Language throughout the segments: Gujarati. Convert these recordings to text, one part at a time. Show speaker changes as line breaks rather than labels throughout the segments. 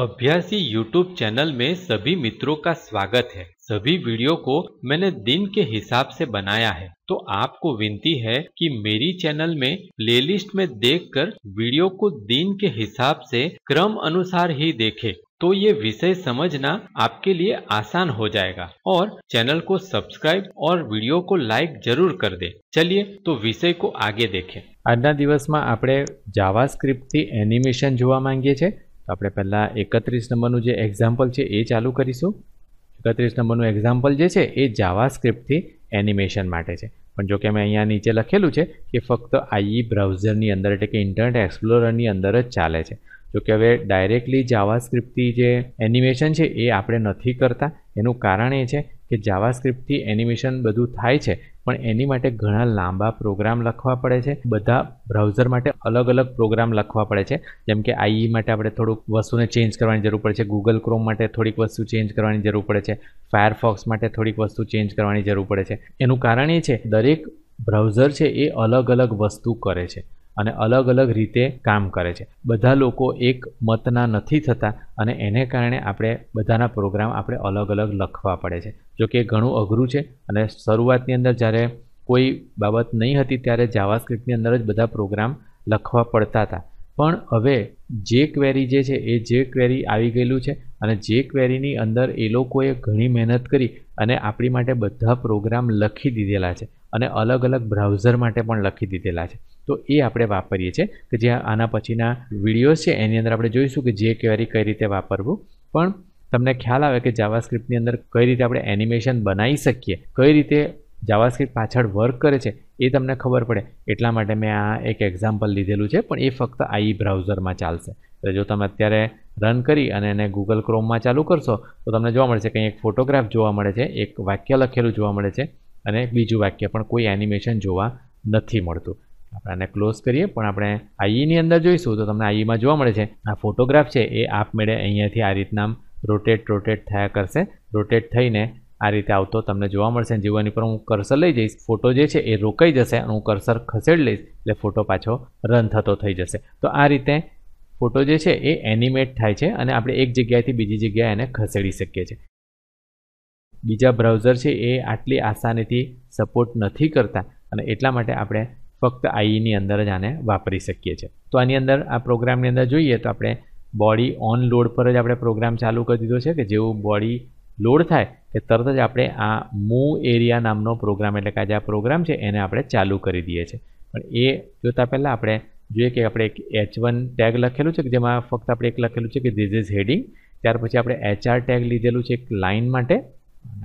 अभ्यासी YouTube चैनल में सभी मित्रों का स्वागत है सभी वीडियो को मैंने दिन के हिसाब से बनाया है तो आपको विनती है कि मेरी चैनल में प्लेलिस्ट में देखकर वीडियो को दिन के हिसाब से क्रम अनुसार ही देखें तो ये विषय समझना आपके लिए आसान हो जाएगा और चैनल को सब्सक्राइब और वीडियो को लाइक जरूर कर दे चलिए तो विषय को आगे देखें दिवस में आप जावा स्क्रिप्ट एनिमेशन जुवा मांगिए તો આપણે પહેલાં એકત્રીસ નંબરનું જે એક્ઝામ્પલ છે એ ચાલુ કરીશું એકત્રીસ નંબરનું એક્ઝામ્પલ જે છે એ જાવા સ્ક્રિપ્ટથી એનિમેશન માટે છે પણ જો કે મેં અહીંયા નીચે લખેલું છે કે ફક્ત આઈ બ્રાઉઝરની અંદર એટલે કે ઇન્ટરનેટ એક્સપ્લોરરની અંદર જ ચાલે છે જો કે હવે ડાયરેક્ટલી જાવા સ્ક્રિપ્ટથી જે એનિમેશન છે એ આપણે નથી કરતા એનું કારણ એ છે કે જાવાસ્ક્રિપ્ટથી એનિમેશન બધું થાય છે પણ એની માટે ઘણા લાંબા પ્રોગ્રામ લખવા પડે છે બધા બ્રાઉઝર માટે અલગ અલગ પ્રોગ્રામ લખવા પડે છે જેમ કે આઈઈ માટે આપણે થોડુંક વસ્તુને ચેન્જ કરવાની જરૂર પડે છે ગૂગલ ક્રોમ માટે થોડીક વસ્તુ ચેન્જ કરવાની જરૂર પડે છે ફાયરફોક્સ માટે થોડીક વસ્તુ ચેન્જ કરવાની જરૂર પડે છે એનું કારણ એ છે દરેક બ્રાઉઝર છે એ અલગ અલગ વસ્તુ કરે છે અને અલગ અલગ રીતે કામ કરે છે બધા લોકો એક મતના નથી થતા અને એને કારણે આપણે બધાના પ્રોગ્રામ આપણે અલગ અલગ લખવા પડે છે જો કે ઘણું અઘરું છે અને શરૂઆતની અંદર જ્યારે કોઈ બાબત નહીં હતી ત્યારે જાવાસ્ક્રિપ્ટની અંદર જ બધા પ્રોગ્રામ લખવા પડતા હતા પણ હવે જે ક્વેરી જે છે એ જે ક્વેરી આવી ગયેલું છે અને જે ક્વેરીની અંદર એ લોકોએ ઘણી મહેનત કરી અને આપણી માટે બધા પ્રોગ્રામ લખી દીધેલા છે અને અલગ અલગ બ્રાઉઝર માટે પણ લખી દીધેલા છે તો એ આપણે વાપરીએ છીએ કે જે આના પછીના વિડીયોઝ છે એની અંદર આપણે જોઈશું કે જે ક્વેરી કઈ રીતે વાપરવું પણ તમને ખ્યાલ આવે કે જાવાસ્ક્રિપ્ટની અંદર કઈ રીતે આપણે એનિમેશન બનાવી શકીએ કઈ રીતે જાવાસ્ક્રિપ્ટ પાછળ વર્ક કરે છે એ તમને ખબર પડે એટલા માટે મેં આ એક એક્ઝામ્પલ લીધેલું છે પણ એ ફક્ત આઈ બ્રાઉઝરમાં ચાલશે એટલે જો તમે અત્યારે રન કરી અને એને ગૂગલ ક્રોમમાં ચાલુ કરશો તો તમને જોવા મળશે કંઈ એક ફોટોગ્રાફ જોવા મળે છે એક વાક્ય લખેલું જોવા મળે છે અને બીજું વાક્ય પણ કોઈ એનિમેશન જોવા નથી મળતું આપણે આને ક્લોઝ કરીએ પણ આપણે આઈઈની અંદર જોઈશું તો તમને આઈમાં જોવા મળે છે આ ફોટોગ્રાફ છે એ આપમેળે અહીંયાથી આ રીતના રોટેટ રોટેટ થયા કરશે રોટેટ થઈને આ રીતે આવતો તમને જોવા મળશે જીવવાની પર હું કર્સર લઈ જઈશ ફોટો જે છે એ રોકાઈ જશે અને હું કર્સર ખસેડી લઈશ એટલે ફોટો પાછો રન થતો થઈ જશે તો આ રીતે ફોટો જે છે એ એનિમેટ થાય છે અને આપણે એક જગ્યાએથી બીજી જગ્યાએ એને ખસેડી શકીએ છીએ બીજા બ્રાઉઝર છે એ આટલી આસાનીથી સપોર્ટ નથી કરતા અને એટલા માટે આપણે ફક્ત આઈની અંદર જ આને વાપરી શકીએ છીએ તો આની અંદર આ પ્રોગ્રામની અંદર જોઈએ તો આપણે બોડી ઓન લોડ પર જ આપણે પ્રોગ્રામ ચાલુ કરી દીધો છે કે જેવું બોડી લોડ થાય કે તરત જ આપણે આ મૂવ એરિયા નામનો પ્રોગ્રામ એટલે કે આ જે આ પ્રોગ્રામ છે એને આપણે ચાલુ કરી દઈએ છીએ પણ એ જોતાં પહેલાં આપણે જોઈએ કે આપણે એક એચ વન ટેગ લખેલું છે કે જેમાં ફક્ત આપણે એક લખેલું છે કે ધીઝ ઇઝ હેડિંગ ત્યાર પછી આપણે એચઆર ટેગ લીધેલું છે એક લાઇન માટે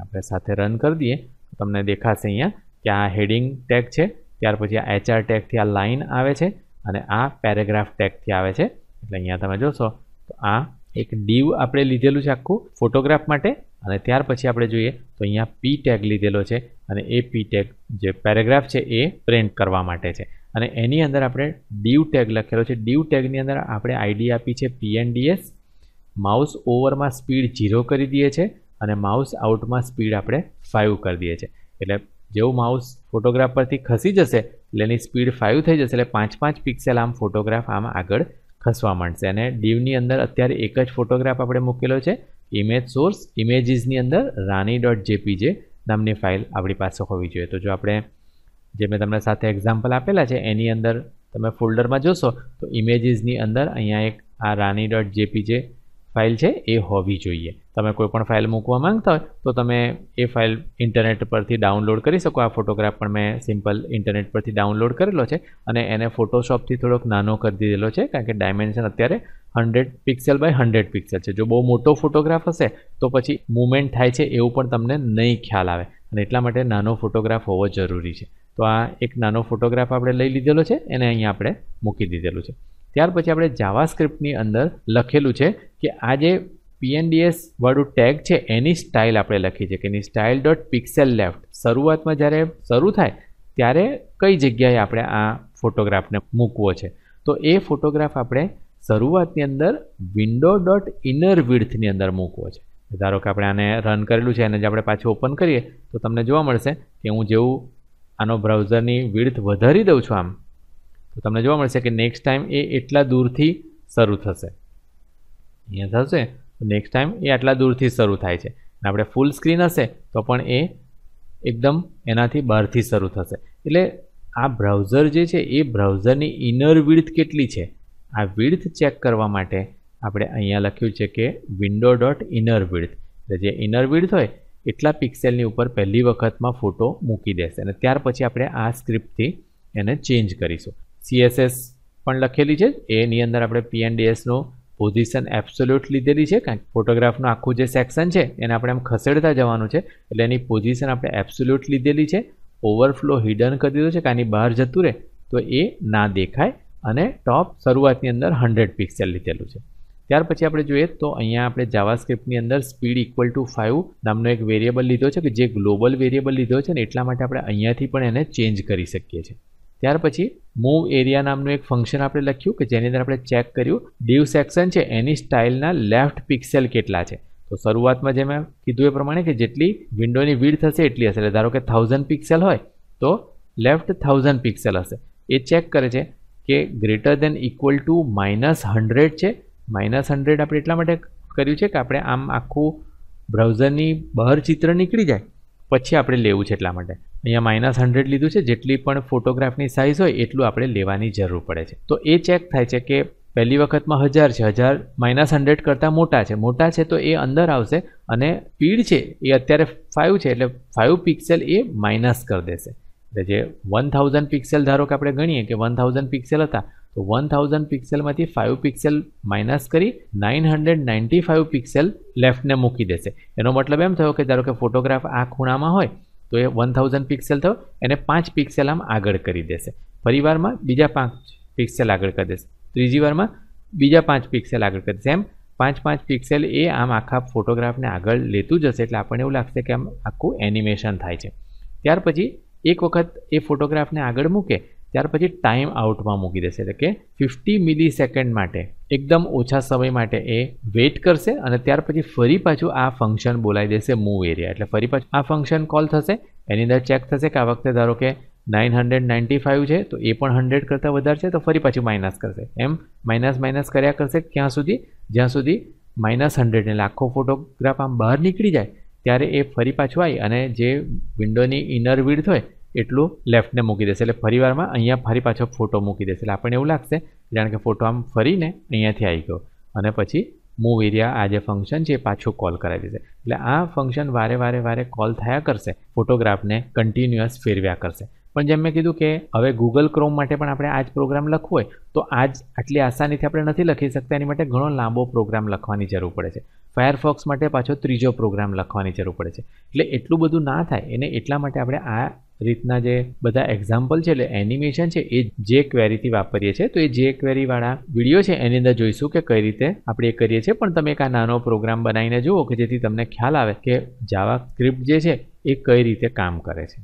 આપણે સાથે રન કરી દઈએ તમને દેખાશે અહીંયા કે આ હેડિંગ ટેગ છે ત્યાર પછી આ એચઆર ટેગથી આ લાઇન આવે છે અને આ પેરેગ્રાફ ટેગથી આવે છે એટલે અહીંયા તમે જોશો તો આ એક ડીવ આપણે લીધેલું છે આખું ફોટોગ્રાફ માટે અને ત્યાર પછી આપણે જોઈએ તો અહીંયા પી ટેગ લીધેલો છે અને એ પી ટેગ જે પેરેગ્રાફ છે એ પ્રિન્ટ કરવા માટે છે અને એની અંદર આપણે ડીવ ટેગ લખેલો છે ડીવ ટેગની અંદર આપણે આઈડી આપી છે પીએનડીએસ માઉસ ઓવરમાં સ્પીડ ઝીરો કરી દઈએ છે અને માઉસ આઉટમાં સ્પીડ આપણે ફાઇવ કરી દઈએ છીએ એટલે જેવું માઉસ ફોટોગ્રાફ પરથી ખસી જશે એટલે એની સ્પીડ ફાઇવ થઈ જશે એટલે પાંચ પાંચ પિક્સેલ આમ ફોટોગ્રાફ આમ આગળ ખસવા માંડશે અને ડીવની અંદર અત્યારે એક જ ફોટોગ્રાફ આપણે મૂકેલો છે ઇમેજ સોર્સ ઇમેજીસની અંદર રાની ડોટ જેપીજે નામની ફાઇલ આપણી પાસે હોવી જોઈએ તો જો આપણે જે મેં તમને સાથે એક્ઝામ્પલ આપેલા છે એની અંદર તમે ફોલ્ડરમાં જોશો તો ઇમેજીસની અંદર અહીંયા એક આ રાની ડોટ જેપીજે ફાઇલ છે એ હોવી જોઈએ તમે કોઈ પણ ફાઇલ મૂકવા માંગતા હોય તો તમે એ ફાઇલ ઇન્ટરનેટ પરથી ડાઉનલોડ કરી શકો આ ફોટોગ્રાફ પણ મેં સિમ્પલ ઇન્ટરનેટ પરથી ડાઉનલોડ કરેલો છે અને એને ફોટોશોપથી થોડોક નાનો કરી દીધેલો છે કારણ કે ડાયમેન્શન અત્યારે hundred pixel by hundred pixel છે જો બહુ મોટો ફોટોગ્રાફ હશે તો પછી મુમેન્ટ થાય છે એવું પણ તમને નહીં ખ્યાલ આવે અને એટલા માટે નાનો ફોટોગ્રાફ હોવો જરૂરી છે તો આ એક નાનો ફોટોગ્રાફ આપણે લઈ લીધેલો છે એને અહીંયા આપણે મૂકી દીધેલું છે ત્યાર પછી આપણે જાવાસ્ક્રિપ્ટની અંદર લખેલું છે કે આ જે પીએનડીએસ વાળું ટેગ છે એની સ્ટાઇલ આપણે લખી છે કે એની સ્ટાઇલ ડોટ પિક્સેલ લેફ્ટ શરૂઆતમાં જ્યારે શરૂ થાય ત્યારે કઈ જગ્યાએ આપણે આ ફોટોગ્રાફને મૂકવો છે તો એ ફોટોગ્રાફ આપણે શરૂઆતની અંદર વિન્ડો ડોટ ઇનર વિડથની અંદર મૂકવો છે ધારો કે આપણે આને રન કરેલું છે એને જ આપણે પાછું ઓપન કરીએ તો તમને જોવા મળશે કે હું જેવું આનો બ્રાઉઝરની વિડથ વધારી દઉં છું આમ તો તમને જોવા મળશે કે નેક્સ્ટ ટાઈમ એ એટલા દૂરથી શરૂ થશે અહીંયા થશે તો નેક્સ્ટ ટાઈમ એ આટલા દૂરથી શરૂ થાય છે અને આપણે ફૂલ સ્ક્રીન હશે તો પણ એ એકદમ એનાથી બહારથી શરૂ થશે એટલે આ બ્રાઉઝર જે છે એ બ્રાઉઝરની ઇનર વિડથ કેટલી છે આ વિડથ ચેક કરવા માટે આપણે અહીંયા લખ્યું છે કે વિન્ડો ડોટ ઇનર વિડથ એટલે જે ઇનર વિડથ હોય એટલા પિક્સેલની ઉપર પહેલી વખતમાં ફોટો મૂકી દેશે અને ત્યાર પછી આપણે આ સ્ક્રિપ્ટથી એને ચેન્જ કરીશું સીએસએસ પણ લખેલી છે એની અંદર આપણે પીએનડીએસનું પોઝિશન એબ્સોલ્યુટ લીધેલી છે કારણ કે ફોટોગ્રાફનું આખું જે સેક્શન છે એને આપણે આમ ખસેડતા જવાનું છે એટલે એની પોઝિશન આપણે એબ્સોલ્યુટ લીધેલી છે ઓવરફ્લો હિડન કરી દીધો છે કે બહાર જતું રહે તો એ ના દેખાય અને ટોપ શરૂઆતની અંદર હંડ્રેડ પિક્સેલ લીધેલું છે ત્યાર પછી આપણે જોઈએ તો અહીંયા આપણે જાવાસ્ક્રિપ્ટની અંદર સ્પીડ ઇક્વલ ટુ ફાઇવ નામનો એક વેરિયેબલ લીધો છે કે જે ગ્લોબલ વેરિયેબલ લીધો છે ને એટલા માટે આપણે અહીંયાથી પણ એને ચેન્જ કરી શકીએ છીએ ત્યાર પછી મૂવ એરિયા નામનું એક ફંક્શન આપણે લખ્યું કે જેની અંદર આપણે ચેક કર્યું ડીવ સેક્શન છે એની સ્ટાઇલના લેફ્ટ પિક્સેલ કેટલા છે તો શરૂઆતમાં જે મેં કીધું એ પ્રમાણે કે જેટલી વિન્ડોની વીડ થશે એટલી હશે એટલે ધારો કે થાઉઝન્ડ પિક્સેલ હોય તો લેફ્ટ થાઉઝન્ડ પિક્સેલ હશે એ ચેક કરે છે કે greater than equal to minus hundred છે માઇનસ હંડ્રેડ આપણે એટલા માટે કર્યું છે કે આપણે આમ આખું બ્રાઉઝરની બહાર ચિત્ર નીકળી જાય પછી આપણે લેવું છે એટલા માટે અહીંયા માઇનસ હન્ડ્રેડ લીધું છે જેટલી પણ ફોટોગ્રાફની સાઇઝ હોય એટલું આપણે લેવાની જરૂર પડે છે તો એ ચેક થાય છે કે પહેલી વખતમાં હજાર છે હજાર માઇનસ હન્ડ્રેડ કરતાં મોટા છે મોટા છે તો એ અંદર આવશે અને સ્પીડ છે એ અત્યારે ફાઇવ છે એટલે ફાઇવ પિક્સેલ એ માઇનસ કરી દેશે એટલે જે વન થાઉઝન્ડ પિક્સેલ ધારો કે આપણે ગણીએ કે વન થાઉઝન્ડ પિક્સેલ હતા તો વન થાઉઝન્ડ પિક્સેલમાંથી ફાઇવ પિક્સેલ માઇનસ કરી nine hundred ninety five pixel લેફ્ટને મૂકી દેશે એનો મતલબ એમ થયો કે ધારો કે ફોટોગ્રાફ આ ખૂણામાં હોય તો એ વન થાઉઝન્ડ પિક્સેલ થયો એને પાંચ પિક્સેલ આમ આગળ કરી દેશે ફરીવારમાં બીજા પાંચ પિક્સેલ આગળ કરી દેશે ત્રીજી વારમાં બીજા પાંચ પિક્સેલ આગળ કરી દેશે એમ પાંચ પાંચ પિક્સેલ એ આમ આખા ફોટોગ્રાફને આગળ લેતું જશે એટલે આપણને એવું લાગશે કે આમ આખું એનિમેશન થાય છે ત્યાર પછી એક વખત એ ફોટોગ્રાફને આગળ મૂકે ત્યાર પછી ટાઈમ આઉટમાં મૂકી દેશે એટલે કે ફિફ્ટી મિલી સેકન્ડ માટે એકદમ ઓછા સમય માટે એ વેઇટ કરશે અને ત્યાર પછી ફરી પાછું આ ફંક્શન બોલાવી દેશે મૂવ એરિયા એટલે ફરી પાછું આ ફંક્શન કોલ થશે એની અંદર ચેક થશે કે આ વખતે ધારો કે નાઇન હંડ્રેડ નાઇન્ટી ફાઇવ છે તો એ પણ હંડ્રેડ કરતાં વધારે છે તો ફરી પાછું માઇનસ કરશે એમ માઇનસ માઇનસ કર્યા કરશે ક્યાં સુધી જ્યાં સુધી માઇનસ હંડ્રેડ એટલે આખો ફોટોગ્રાફ આમ બહાર નીકળી જાય ત્યારે એ ફરી પાછું આવી અને જે વિન્ડોની ઇનર વિડથ હોય એટલું લેફ્ટને મૂકી દેશે એટલે ફરીવારમાં અહીંયા ફરી પાછો ફોટો મૂકી દેશે એટલે આપણને એવું લાગશે જાણે કે ફોટો આમ ફરીને અહીંયાથી આવી ગયો અને પછી મૂવ એરિયા આ જે ફંક્શન છે એ પાછું કોલ કરાવી દેશે એટલે આ ફંક્શન વારે વારે વારે કોલ થયા કરશે ફોટોગ્રાફને કન્ટિન્યુઅસ ફેરવ્યા કરશે પણ જેમ મેં કીધું કે હવે ગૂગલ ક્રોમ માટે પણ આપણે આ જ પ્રોગ્રામ લખવો હોય તો આ જ આટલી આસાનીથી આપણે નથી લખી શકતા એની માટે ઘણો લાંબો પ્રોગ્રામ લખવાની જરૂર પડે છે ફાયરફોક્સ માટે પાછો ત્રીજો પ્રોગ્રામ લખવાની જરૂર પડે છે એટલે એટલું બધું ના થાય એને એટલા માટે આપણે આ રીતના જે બધા એક્ઝામ્પલ છે એટલે એનિમેશન છે એ જે ક્વેરીથી વાપરીએ છીએ તો એ જે ક્વેરીવાળા વિડીયો છે એની અંદર જોઈશું કે કઈ રીતે આપણે એ કરીએ છીએ પણ તમે એક આ નાનો પ્રોગ્રામ બનાવીને જુઓ કે જેથી તમને ખ્યાલ આવે કે જાવા સ્ક્રિપ્ટ જે છે એ કઈ રીતે કામ કરે છે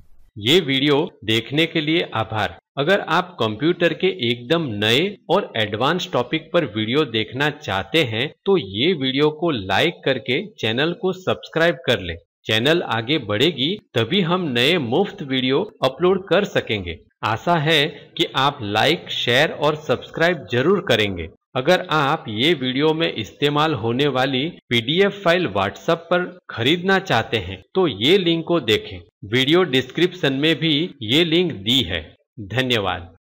ये वीडियो देखने के लिए आभार अगर आप कंप्यूटर के एकदम नए और एडवांस टॉपिक पर वीडियो देखना चाहते हैं तो ये वीडियो को लाइक करके ચેનલ को सब्सक्राइब કર લે चैनल आगे बढ़ेगी तभी हम नए मुफ्त वीडियो अपलोड कर सकेंगे आशा है कि आप लाइक शेयर और सब्सक्राइब जरूर करेंगे अगर आप ये वीडियो में इस्तेमाल होने वाली पीडीएफ फाइल व्हाट्सएप पर खरीदना चाहते हैं तो ये लिंक को देखें वीडियो डिस्क्रिप्शन में भी ये लिंक दी है धन्यवाद